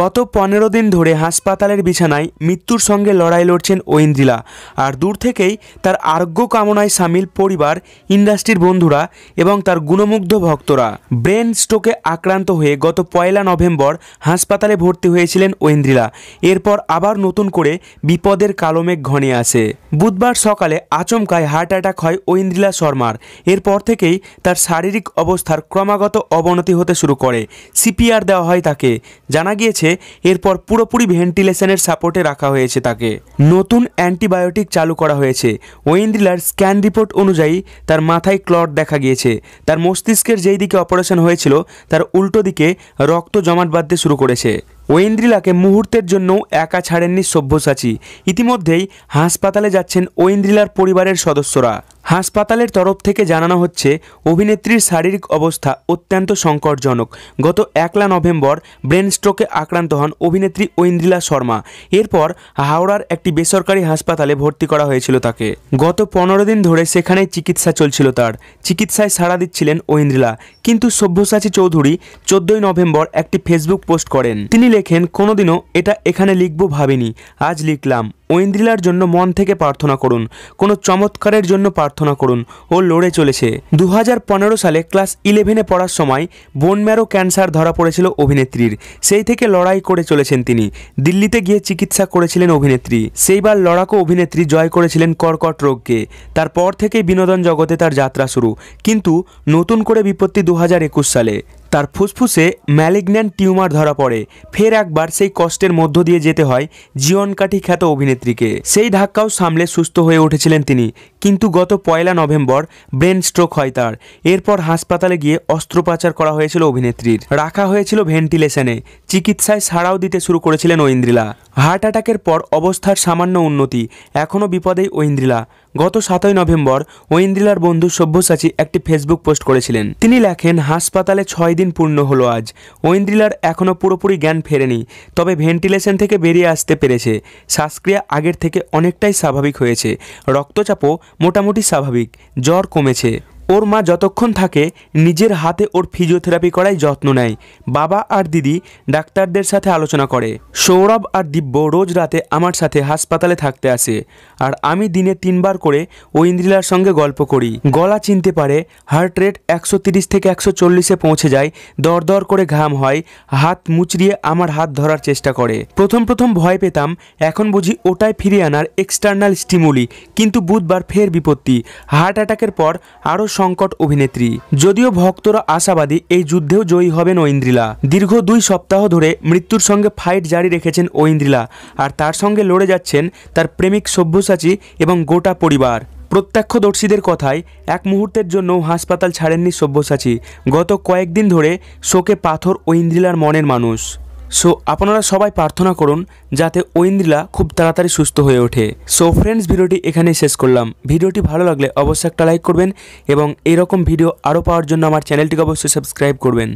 গত পনেরো দিন ধরে হাসপাতালের বিছানায় মৃত্যুর সঙ্গে লড়াই লড়ছেন ঐন্দ্রিলা আর দূর থেকেই তার আরোগ্য কামনায় সামিল পরিবার ইন্ডাস্ট্রির বন্ধুরা এবং তার গুণমুগ্ধ ভক্তরা ব্রেন স্ট্রোকে আক্রান্ত হয়ে গত পয়লা নভেম্বর হাসপাতালে ভর্তি হয়েছিলেন ঐন্দ্রিলা এরপর আবার নতুন করে বিপদের কালমেঘ ঘনে আসে বুধবার সকালে আচমকায় হার্ট অ্যাটাক হয় ঐন্দ্রিলা শর্মার এরপর থেকেই তার শারীরিক অবস্থার ক্রমাগত অবনতি হতে শুরু করে সিপিআর দেওয়া হয় তাকে জানা গিয়ে পেয়েছে এরপর পুরোপুরি ভেন্টিলেশনের সাপোর্টে রাখা হয়েছে তাকে নতুন অ্যান্টিবায়োটিক চালু করা হয়েছে ওয়েন্দ্রিলার স্ক্যান রিপোর্ট অনুযায়ী তার মাথায় ক্লট দেখা গিয়েছে তার মস্তিষ্কের যেই দিকে অপারেশন হয়েছিল তার উল্টো দিকে রক্ত জমাট বাঁধতে শুরু করেছে ওয়েন্দ্রিলাকে মুহূর্তের জন্য একা ছাড়েননি সভ্যসাচী ইতিমধ্যেই হাসপাতালে যাচ্ছেন ওয়েন্দ্রিলার পরিবারের সদস্যরা হাসপাতালের তরফ থেকে জানানো হচ্ছে অভিনেত্রীর শারীরিক অবস্থা অত্যন্ত সংকটজনক গত একলা নভেম্বর ব্রেন স্ট্রোকে আক্রান্ত হন অভিনেত্রী ঐন্দ্রিলা শর্মা এরপর হাওড়ার একটি বেসরকারি হাসপাতালে ভর্তি করা হয়েছিল তাকে গত পনেরো দিন ধরে সেখানেই চিকিৎসা চলছিল তার চিকিৎসায় সাড়া দিচ্ছিলেন ঐন্দ্রিলা কিন্তু সব্যসাচী চৌধুরী চোদ্দই নভেম্বর একটি ফেসবুক পোস্ট করেন তিনি লেখেন কোনোদিনও এটা এখানে লিখব ভাবিনি আজ লিখলাম ঐন্দ্রিলার জন্য মন থেকে প্রার্থনা করুন কোনো চমৎকারের জন্য প্রার্থনা করুন ও লড়ে চলেছে দু সালে ক্লাস ইলেভেনে পড়ার সময় বোন ম্যারো ক্যান্সার ধরা পড়েছিল অভিনেত্রীর সেই থেকে লড়াই করে চলেছেন তিনি দিল্লিতে গিয়ে চিকিৎসা করেছিলেন অভিনেত্রী সেইবার লড়াকো অভিনেত্রী জয় করেছিলেন কর্কট রোগকে তারপর থেকে বিনোদন জগতে তার যাত্রা শুরু কিন্তু নতুন করে বিপত্তি দু সালে তার ফুসফুসে ম্যালিগন্যান্ট টিউমার ধরা পড়ে ফের একবার সেই কষ্টের মধ্য দিয়ে যেতে হয় জীবনকাঠি খ্যাত অভিনেত্রীকে সেই ধাক্কাও সামলে সুস্থ হয়ে উঠেছিলেন তিনি কিন্তু গত পয়লা নভেম্বর ব্রেন স্ট্রোক হয় তার এরপর হাসপাতালে গিয়ে অস্ত্রোপচার করা হয়েছিল অভিনেত্রীর রাখা হয়েছিল ভেন্টিলেশনে চিকিৎসায় সাড়াও দিতে শুরু করেছিলেন ঐন্দ্রিলা হার্ট অ্যাটাকের পর অবস্থার সামান্য উন্নতি এখনও বিপদেই ঐন্দ্রিলা গত সাতই নভেম্বর ওইন্দ্রিলার বন্ধু সব্যসাচী একটি ফেসবুক পোস্ট করেছিলেন তিনি লেখেন হাসপাতালে ছয় দিন পূর্ণ হলো আজ ওইন্দ্রিলার এখনও পুরোপুরি জ্ঞান ফেরেনি তবে ভেন্টিলেশন থেকে বেরিয়ে আসতে পেরেছে শ্বাসক্রিয়া আগের থেকে অনেকটাই স্বাভাবিক হয়েছে রক্তচাপও মোটামুটি স্বাভাবিক জ্বর কমেছে ওর মা যতক্ষণ থাকে নিজের হাতে ওর ফিজিওথেরাপি করাই যত্ন নেয় বাবা আর দিদি ডাক্তারদের সাথে আলোচনা করে সৌরভ আর দিব্য রোজ রাতে আমার সাথে হাসপাতালে থাকতে আসে আর আমি দিনে তিনবার করে ও ইন্দ্রিলার সঙ্গে গল্প করি গলা চিনতে পারে হার্ট রেট একশো থেকে একশো চল্লিশে পৌঁছে যায় দরদর করে ঘাম হয় হাত মুচড়িয়ে আমার হাত ধরার চেষ্টা করে প্রথম প্রথম ভয় পেতাম এখন বুঝি ওটাই ফিরিয়ে আনার এক্সটার্নাল স্টিমুলি কিন্তু বুধবার ফের বিপত্তি হার্ট অ্যাটাকের পর আরও সংকট অভিনেত্রী যদিও ভক্তরা আশাবাদী এই যুদ্ধেও জয়ী হবেন ঐন্দ্রিলা দীর্ঘ দুই সপ্তাহ ধরে মৃত্যুর সঙ্গে ফাইট জারি রেখেছেন ঐন্দ্রিলা আর তার সঙ্গে লড়ে যাচ্ছেন তার প্রেমিক সব্যসাচী এবং গোটা পরিবার প্রত্যক্ষদর্শীদের কথায় এক মুহূর্তের জন্য হাসপাতাল ছাড়েননি সব্যসাচী গত কয়েকদিন ধরে শোকে পাথর ঐন্দ্রিলার মনের মানুষ সো আপনারা সবাই প্রার্থনা করুন যাতে ঐন্দ্রিলা খুব তাড়াতাড়ি সুস্থ হয়ে ওঠে সো ফ্রেন্ডস ভিডিওটি এখানেই শেষ করলাম ভিডিওটি ভালো লাগলে অবশ্যই একটা লাইক করবেন এবং এরকম ভিডিও আরও পাওয়ার জন্য আমার চ্যানেলটিকে অবশ্যই সাবস্ক্রাইব করবেন